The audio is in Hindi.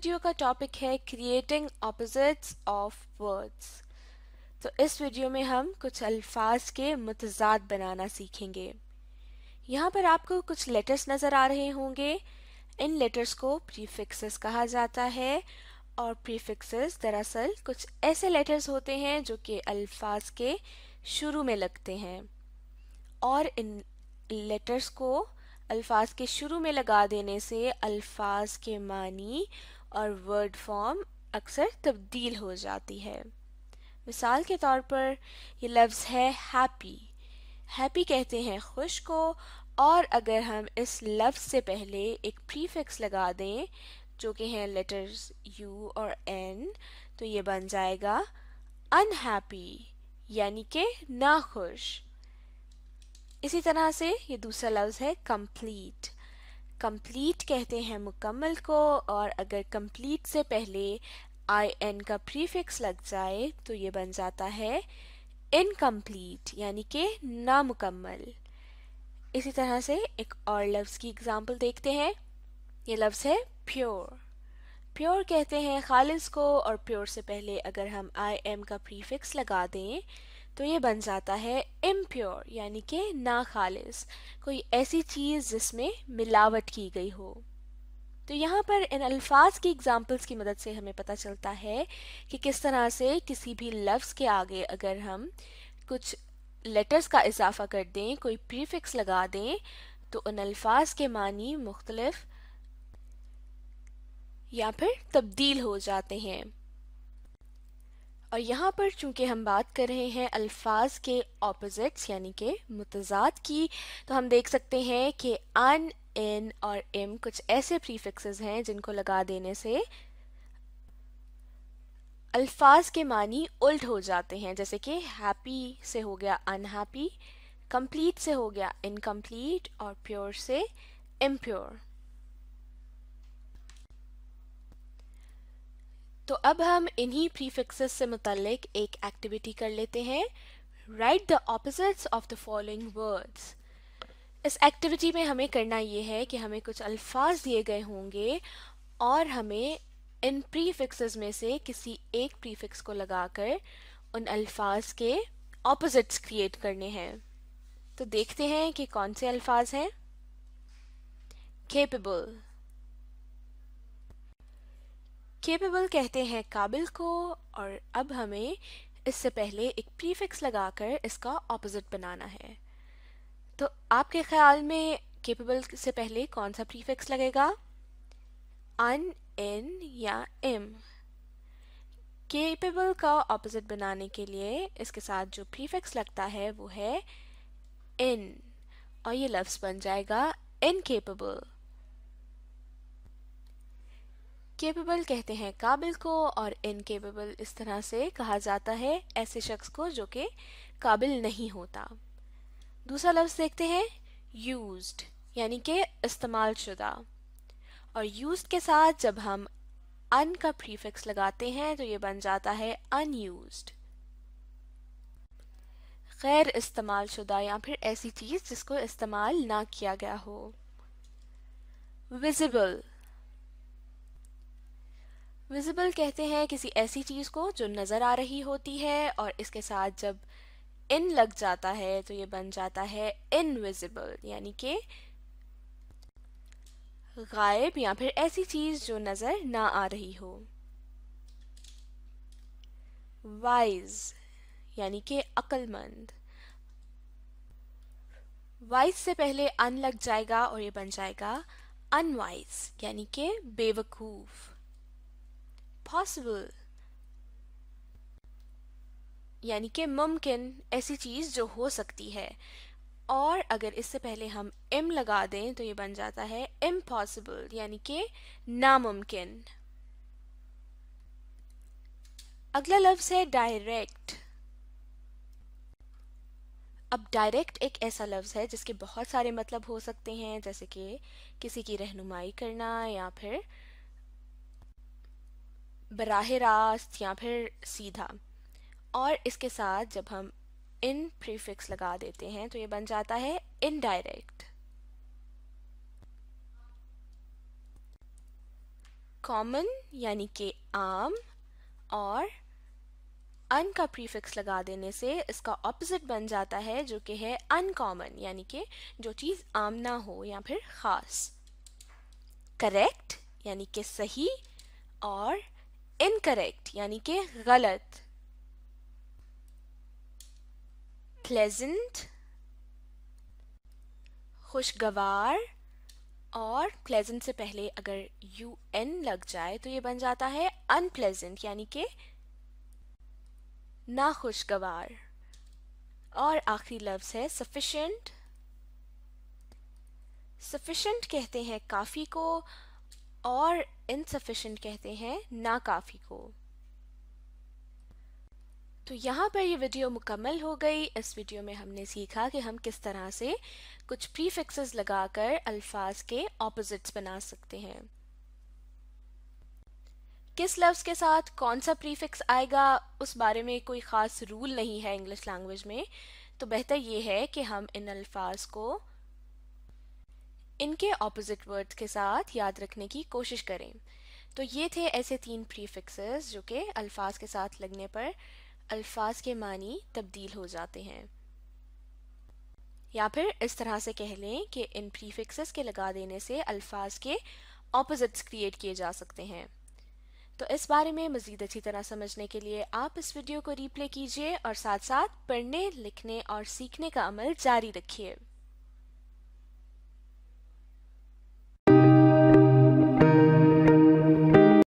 वीडियो का टॉपिक है क्रिएटिंग ऑपोजिट्स ऑफ वर्ड्स तो इस वीडियो में हम कुछ अल्फाज के मतजाद बनाना सीखेंगे यहाँ पर आपको कुछ लेटर्स नज़र आ रहे होंगे इन लेटर्स को प्रीफिक्सेस कहा जाता है और प्रीफिक्सेस दरअसल कुछ ऐसे लेटर्स होते हैं जो कि अल्फाज के शुरू में लगते हैं और इन लेटर्स को अल्फाज के शुरू में लगा देने से अल्फाज के मानी और वर्ड फॉर्म अक्सर तब्दील हो जाती है मिसाल के तौर पर ये लफ्ज़ है हैप्पी हैप्पी कहते हैं खुश को और अगर हम इस लफ्ज़ से पहले एक प्रीफिक्स लगा दें जो कि हैं लेटर्स यू और एन तो ये बन जाएगा अनहैप्पी यानी कि खुश इसी तरह से ये दूसरा लफ्ज़ है कंप्लीट कंप्लीट कहते हैं मुकम्मल को और अगर कंप्लीट से पहले आई एन का प्रीफिक्स लग जाए तो ये बन जाता है इनकम्प्लीट यानी कि नामुकम्मल इसी तरह से एक और लफ्ज़ की एग्ज़ाम्पल देखते हैं ये लफ्ज़ है प्योर प्योर कहते हैं खालिस को और प्योर से पहले अगर हम आई एम का प्रीफिक्स लगा दें तो ये बन जाता है इम्प्योर यानी कि ना खालिस कोई ऐसी चीज़ जिसमें मिलावट की गई हो तो यहाँ पर इन अल्फाज की एग्जाम्पल्स की मदद से हमें पता चलता है कि किस तरह से किसी भी लफ्ज़ के आगे अगर हम कुछ लेटर्स का इजाफा कर दें कोई प्रीफिक्स लगा दें तो उन अल्फाज के मानी मुख्तलफ या फिर तब्दील हो जाते हैं और यहाँ पर चूंकि हम बात कर रहे हैं अल्फाज के ऑपोजिट्स यानी कि मुतजाद की तो हम देख सकते हैं कि अन इन और इम कुछ ऐसे प्रीफिक्सेस हैं जिनको लगा देने से अल्फाज के मानी उल्ट हो जाते हैं जैसे कि हैप्पी से हो गया अनहैप्पी कंप्लीट से हो गया इनकम्प्लीट और प्योर से इम्प्योर तो अब हम इन्हीं प्रीफिक्सेस से मुतलक एक एक्टिविटी कर लेते हैं write the opposites of the following words इस एक्टिविटी में हमें करना ये है कि हमें कुछ अल्फाज दिए गए होंगे और हमें इन प्रीफिक्सेस में से किसी एक प्रीफिक्स को लगाकर उन अल्फाज के ऑपोजिट्स क्रिएट करने हैं तो देखते हैं कि कौन से अल्फाज हैं केपेबल केपेबल कहते हैं काबिल को और अब हमें इससे पहले एक प्रीफिक्स लगाकर इसका ऑपोजिट बनाना है तो आपके ख्याल में केपेबल से पहले कौन सा प्रीफिक्स लगेगा अन एन या एम केपेबल का ऑपोजिट बनाने के लिए इसके साथ जो प्रीफिक्स लगता है वो है एन और ये लफ्स बन जाएगा इनकेपेबल केपेबल कहते हैं काबिल को और इनकेपेबल इस तरह से कहा जाता है ऐसे शख्स को जो कि काबिल नहीं होता दूसरा लफ्ज़ देखते हैं यूज्ड यानी कि इस्तेमाल शुदा और यूज्ड के साथ जब हम अन का प्रीफिक्स लगाते हैं तो ये बन जाता है अनयूज्ड गैर इस्तेमाल शुदा या फिर ऐसी चीज़ जिसको इस्तेमाल ना किया गया हो विजिबल विजिबल कहते हैं किसी ऐसी चीज़ को जो नज़र आ रही होती है और इसके साथ जब इन लग जाता है तो ये बन जाता है इनविजिबल यानी कि गायब या फिर ऐसी चीज़ जो नज़र ना आ रही हो वाइज यानी कि अक्लमंद वाइज से पहले अन लग जाएगा और ये बन जाएगा अनवाइज यानी कि बेवकूफ़ पॉसिबल यानी कि मुमकिन ऐसी चीज़ जो हो सकती है और अगर इससे पहले हम एम लगा दें तो ये बन जाता है इम्पॉसिबल यानी कि नामुमकिन अगला लफ्ज़ है डायरेक्ट अब डायरेक्ट एक ऐसा लफ्ज़ है जिसके बहुत सारे मतलब हो सकते हैं जैसे कि किसी की रहनुमाई करना या फिर बराह रास्त या फिर सीधा और इसके साथ जब हम इन प्रीफिक्स लगा देते हैं तो ये बन जाता है इनडायरेक्ट कॉमन यानी कि आम और अन का प्रीफिक्स लगा देने से इसका ऑपोजिट बन जाता है जो कि है अनकॉमन यानी कि जो चीज़ आम ना हो या फिर ख़ास करेक्ट यानी कि सही और इनकरेक्ट यानी कि गलत प्लेजेंट खुशगवार और प्लेजेंट से पहले अगर यू एन लग जाए तो ये बन जाता है अनप्लेजेंट यानी के ना खुशगवार और आखिरी लफ्ज़ है सफिशेंट सफिशेंट कहते हैं काफ़ी को और इनसफिशेंट कहते हैं नाकाफ़ी को तो यहाँ पर ये वीडियो मुकम्मल हो गई इस वीडियो में हमने सीखा कि हम किस तरह से कुछ प्रीफिक्सेस लगाकर अल्फाज के ऑपोजिट्स बना सकते हैं किस लफ्ज़ के साथ कौन सा प्रीफिक्स आएगा उस बारे में कोई ख़ास रूल नहीं है इंग्लिश लैंग्वेज में तो बेहतर ये है कि हम इन अल्फाज को इनके ऑपोजिट वर्ड्स के साथ याद रखने की कोशिश करें तो ये थे ऐसे तीन प्रीफिक्सेस जो कि अल्फाज के साथ लगने पर अल्फाज के मानी तब्दील हो जाते हैं या फिर इस तरह से कह लें कि इन प्रीफिक्सेस के लगा देने से अल्फाज के ऑपोजिट्स क्रिएट किए जा सकते हैं तो इस बारे में मज़ीद अच्छी तरह समझने के लिए आप इस वीडियो को रीप्ले कीजिए और साथ साथ पढ़ने लिखने और सीखने का अमल जारी रखिए